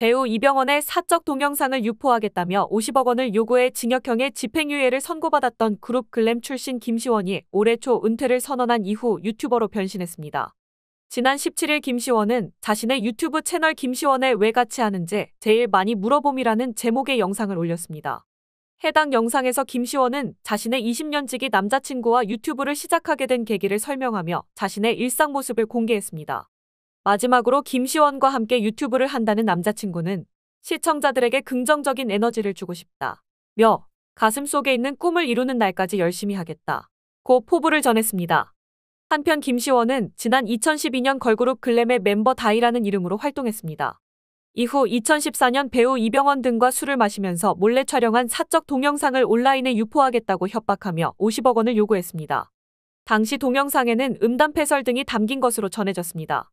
배우 이병헌의 사적 동영상을 유포하겠다며 50억 원을 요구해 징역형의 집행유예를 선고받았던 그룹 글램 출신 김시원이 올해 초 은퇴를 선언한 이후 유튜버로 변신했습니다. 지난 17일 김시원은 자신의 유튜브 채널 김시원에 왜 같이 하는지 제일 많이 물어봄이라는 제목의 영상을 올렸습니다. 해당 영상에서 김시원은 자신의 20년 지기 남자친구와 유튜브를 시작하게 된 계기를 설명하며 자신의 일상 모습을 공개했습니다. 마지막으로 김시원과 함께 유튜브를 한다는 남자친구는 시청자들에게 긍정적인 에너지를 주고 싶다. 며 가슴 속에 있는 꿈을 이루는 날까지 열심히 하겠다. 고 포부를 전했습니다. 한편 김시원은 지난 2012년 걸그룹 글램의 멤버 다이라는 이름으로 활동했습니다. 이후 2014년 배우 이병헌 등과 술을 마시면서 몰래 촬영한 사적 동영상을 온라인에 유포하겠다고 협박하며 50억 원을 요구했습니다. 당시 동영상에는 음담패설 등이 담긴 것으로 전해졌습니다.